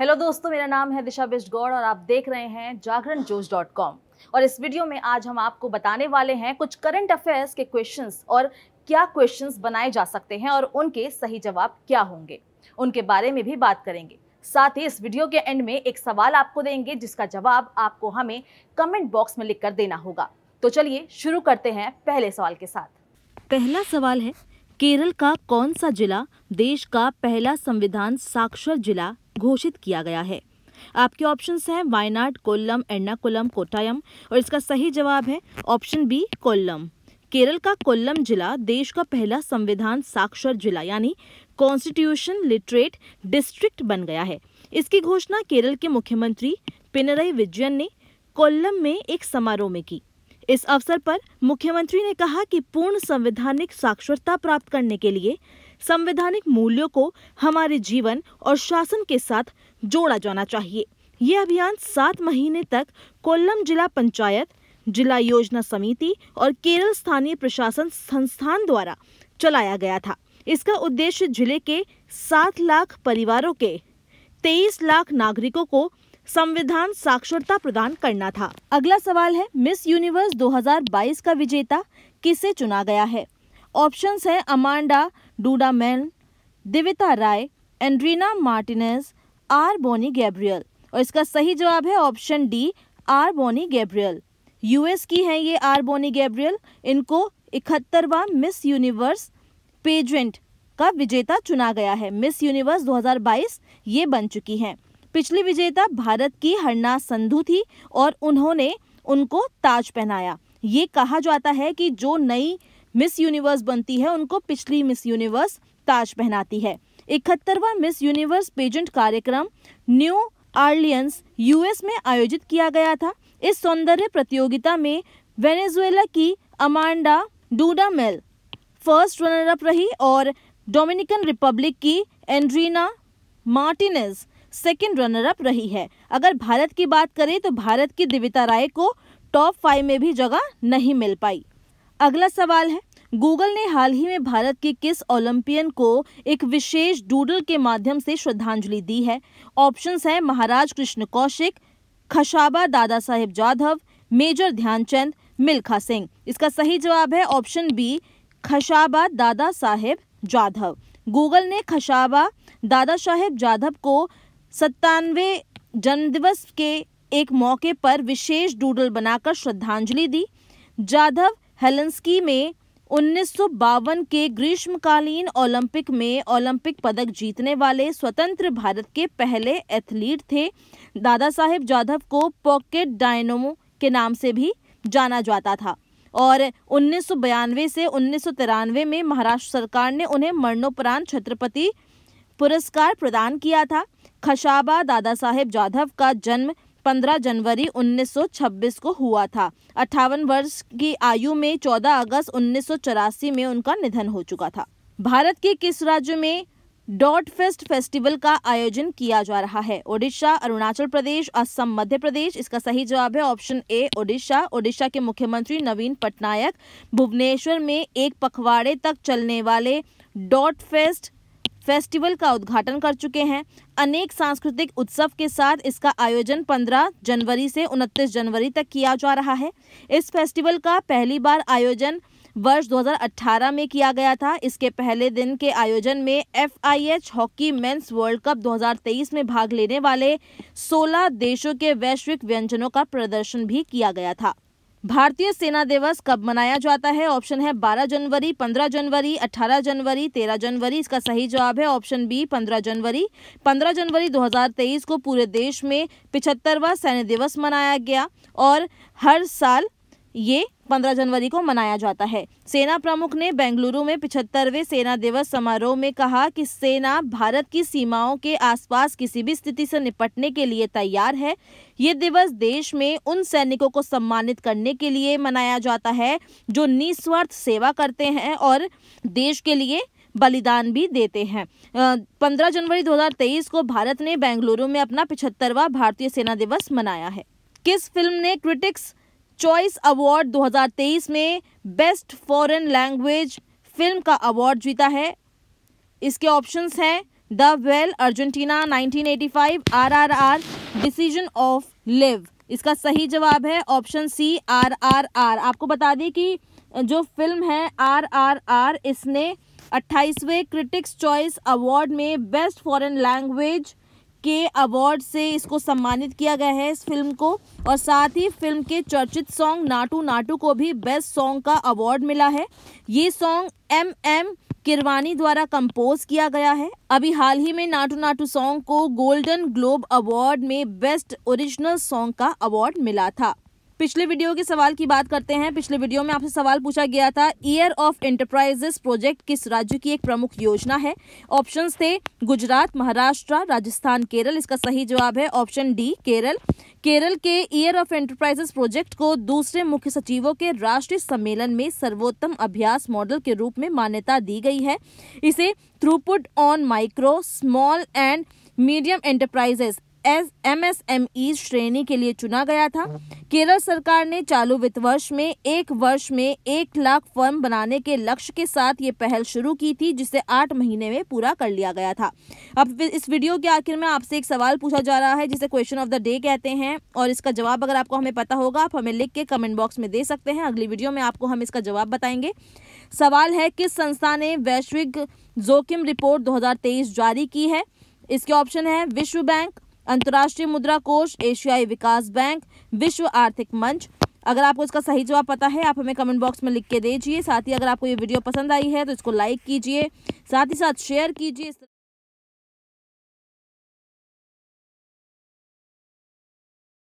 hello दोस्तों मेरा नाम है दिशा बिस्ट गौड़ और आप देख रहे हैं जागरण जोश डॉट कॉम और इस वीडियो में आज हम आपको बताने वाले हैं कुछ करंट अफेयर्स के क्वेश्चंस और क्या क्वेश्चंस बनाए जा सकते हैं और उनके सही जवाब क्या होंगे उनके बारे में भी बात करेंगे साथ ही इस वीडियो के एंड में एक सवाल आपको देंगे जिसका जवाब आपको हमें कमेंट बॉक्स में लिख कर देना होगा तो चलिए शुरू करते हैं पहले सवाल के साथ पहला सवाल है केरल का कौन सा जिला देश का पहला संविधान साक्षर जिला घोषित किया गया है आपके ऑप्शंस हैं वायनाड कोल्लम एर्नाकुलम कोटायम और इसका सही जवाब है ऑप्शन बी कोल्लम केरल का कोल्लम जिला देश का पहला संविधान साक्षर जिला यानी कॉन्स्टिट्यूशन लिटरेट डिस्ट्रिक्ट बन गया है इसकी घोषणा केरल के मुख्यमंत्री पिनरई विजयन ने कोल्लम में एक समारोह में की इस अवसर पर मुख्यमंत्री ने कहा कि पूर्ण संवैधानिक साक्षरता प्राप्त करने के लिए संवैधानिक मूल्यों को हमारे जीवन और शासन के साथ जोड़ा जाना चाहिए ये अभियान सात महीने तक कोल्लम जिला पंचायत जिला योजना समिति और केरल स्थानीय प्रशासन संस्थान द्वारा चलाया गया था इसका उद्देश्य जिले के सात लाख परिवारों के तेईस लाख नागरिकों को संविधान साक्षरता प्रदान करना था अगला सवाल है मिस यूनिवर्स 2022 का विजेता किसे चुना गया है ऑप्शंस हैं Amanda Dudamel Divita Rai Andreina Martinez R Bonney Gabriel और इसका सही जवाब है option D R Bonney Gabriel US की हैं ये आर बोनी गैब्रियल इनको इकहत्तरवा मिस यूनिवर्स पेजेंट का विजेता चुना गया है मिस यूनिवर्स 2022 ये बन चुकी हैं पिछली विजेता भारत की हरना संधू थी और उन्होंने उनको ताज पहनाया ये कहा जाता है कि जो नई मिस यूनिवर्स बनती है उनको पिछली मिस यूनिवर्स ताज पहनाती है इकहत्तरवा मिस यूनिवर्स पेजेंट कार्यक्रम न्यू आर्लियंस यूएस में आयोजित किया गया था इस सौंदर्य प्रतियोगिता में वेनेजुएला की Amanda Dudamel first runner up रही और डोमिनिकन रिपब्लिक की Andreina Martinez second runner up रही है अगर भारत की बात करें तो भारत की दिविता राय को टॉप फाइव में भी जगह नहीं मिल पाई अगला सवाल है गूगल ने हाल ही में भारत के किस ओलंपियन को एक विशेष डूडल के माध्यम से श्रद्धांजलि दी है ऑप्शंस हैं महाराज कृष्ण कौशिक खशाबा दादा साहेब जाधव मेजर ध्यानचंद मिल्खा सिंह इसका सही जवाब है option B खशाबा Dada Saheb Jadhav Google ने खशाबा दादा साहेब जाधव को सत्तानवे जन्मदिवस के एक मौके पर विशेष डूडल बनाकर श्रद्धांजलि दी जाधव हेलेंस्की में उन्नीस के ग्रीष्मकालीन ओलंपिक में ओलंपिक पदक जीतने वाले स्वतंत्र भारत के पहले एथलीट थे दादा साहेब जाधव को पॉकेट डायनोमो के नाम से भी जाना जाता था और उन्नीस से उन्नीस में महाराष्ट्र सरकार ने उन्हें मरणोपरांत छत्रपति पुरस्कार प्रदान किया था खशाबा दादा साहेब जाधव का जन्म 15 जनवरी 1926 को हुआ था अट्ठावन वर्ष की आयु में 14 अगस्त उन्नीस में उनका निधन हो चुका था भारत के किस राज्य में डॉट फेस्ट फेस्टिवल का आयोजन किया जा रहा है ओडिशा अरुणाचल प्रदेश असम मध्य प्रदेश इसका सही जवाब है ऑप्शन ए ओडिशा ओडिशा के मुख्यमंत्री नवीन पटनायक भुवनेश्वर में एक पखवाड़े तक चलने वाले डॉट फेस्ट फेस्टिवल का उद्घाटन कर चुके हैं अनेक सांस्कृतिक उत्सव के साथ इसका आयोजन 15 जनवरी से 29 जनवरी तक किया जा रहा है इस फेस्टिवल का पहली बार आयोजन वर्ष 2018 में किया गया था इसके पहले दिन के आयोजन में F hockey men's world cup 2023 में भाग लेने वाले 16 देशों के वैश्विक व्यंजनों का प्रदर्शन भी किया गया था भारतीय सेना दिवस कब मनाया जाता है ऑप्शन है 12 जनवरी 15 जनवरी 18 जनवरी 13 जनवरी इसका सही जवाब है ऑप्शन बी 15 जनवरी 15 जनवरी 2023 को पूरे देश में पिछहत्तरवा सैन्य दिवस मनाया गया और हर साल ये 15 जनवरी को मनाया जाता है सेना प्रमुख ने बेंगलुरु में पिछहत्तरवे सेना दिवस समारोह में कहा कि सेना भारत की सीमाओं के आसपास किसी भी स्थिति से निपटने के लिए तैयार है ये दिवस देश में उन सैनिकों को सम्मानित करने के लिए मनाया जाता है जो निस्वार्थ सेवा करते हैं और देश के लिए बलिदान भी देते हैं पंद्रह जनवरी 2023 को भारत ने बेंगलुरु में अपना पिछहत्तरवा भारतीय सेना दिवस मनाया है किस फिल्म ने क्रिटिक्स चॉइस अवार्ड 2023 में बेस्ट फॉरेन लैंग्वेज फिल्म का अवार्ड जीता है इसके ऑप्शंस हैं the whale Argentina 1985 RRR decision of leave इसका सही जवाब है ऑप्शन सी आरआरआर आपको बता दें कि जो फिल्म है आरआरआर इसने 28वें क्रिटिक्स चॉइस अवार्ड में बेस्ट फॉरेन लैंग्वेज के अवार्ड से इसको सम्मानित किया गया है इस फिल्म को और साथ ही फिल्म के चर्चित सॉन्ग नाटू नाटू को भी बेस्ट सॉन्ग का अवार्ड मिला है ये सॉन्ग एम एम किरवानी द्वारा कंपोज किया गया है अभी हाल ही में नाटू नाटू सॉन्ग को गोल्डन ग्लोब अवार्ड में बेस्ट ओरिजिनल सॉन्ग का अवार्ड मिला था पिछले वीडियो के सवाल की बात करते हैं पिछले वीडियो में आपसे सवाल पूछा गया था ईयर ऑफ एंटरप्राइजेस प्रोजेक्ट किस राज्य की एक प्रमुख योजना है ऑप्शंस थे गुजरात महाराष्ट्र राजस्थान केरल इसका सही जवाब है ऑप्शन डी केरल केरल के ईयर ऑफ एंटरप्राइजेस प्रोजेक्ट को दूसरे मुख्य सचिवों के राष्ट्रीय सम्मेलन में सर्वोत्तम अभ्यास मॉडल के रूप में मान्यता दी गई है इसे throughput on micro small and medium enterprises S M M S E श्रेणी के लिए चुना गया था केरल सरकार ने चालू वित्त वर्ष में एक वर्ष में एक लाख फर्म बनाने के लक्ष्य के साथ ये पहल शुरू की थी जिसे आठ महीने में पूरा कर लिया गया था अब इस वीडियो के आखिर में आपसे एक सवाल पूछा जा रहा है जिसे क्वेश्चन ऑफ द डे कहते हैं और इसका जवाब अगर आपको हमें पता होगा आप हमें लिख के कमेंट बॉक्स में दे सकते हैं अगली वीडियो में आपको हम इसका जवाब बताएंगे सवाल है किस संस्था ने वैश्विक जोखिम रिपोर्ट दो जारी की है इसके ऑप्शन है विश्व बैंक अंतर्राष्ट्रीय मुद्रा कोष एशियाई विकास बैंक विश्व आर्थिक मंच अगर आपको इसका सही जवाब पता है आप हमें कमेंट बॉक्स में लिख के दीजिए साथ ही अगर आपको ये वीडियो पसंद आई है तो इसको लाइक कीजिए साथ ही साथ शेयर कीजिए